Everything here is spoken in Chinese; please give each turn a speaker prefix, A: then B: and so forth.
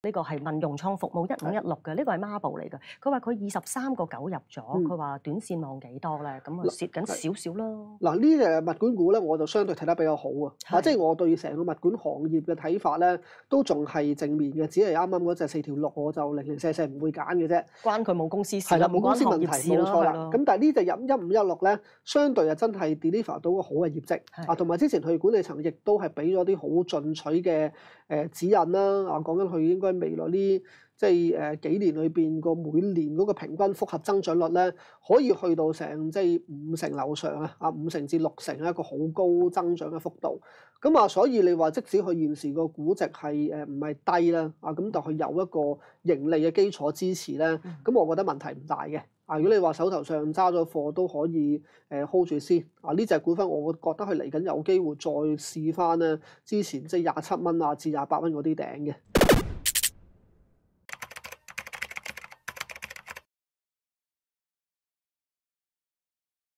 A: 呢个系民用创服务一五一六嘅，呢个系孖布嚟嘅。佢话佢二十三个九入咗，佢话短线望几多咧？咁啊蚀紧少
B: 少咯。嗱呢只物管股咧，我就相对睇得比较好啊。即系我对成个物管行业嘅睇法咧，都仲系正面嘅。只系啱啱嗰只四条六，我就零零舍舍唔会拣嘅啫。关佢冇公司事，係啦，冇公司问题，冇错啦。咁但系呢只入一五一六咧，相对啊真系 deliver 到个好嘅业绩啊。同埋之前佢管理层亦都系俾咗啲好进取嘅诶指引啦。啊，讲紧佢应该。喺未來呢即係誒幾年裏邊個每年嗰個平均複合增長率咧，可以去到成即係五成樓上啊，啊五成至六成一個好高增長嘅幅度。咁啊，所以你話即使佢現時個估值係誒唔係低啦，啊咁但佢有一個盈利嘅基礎支持咧，咁我覺得問題唔大嘅。啊，如果你話手頭上揸咗貨都可以誒 hold 住先啊，呢只股份我覺得佢嚟緊有機會再試翻咧之前即係廿七蚊啊至廿八蚊嗰啲頂嘅。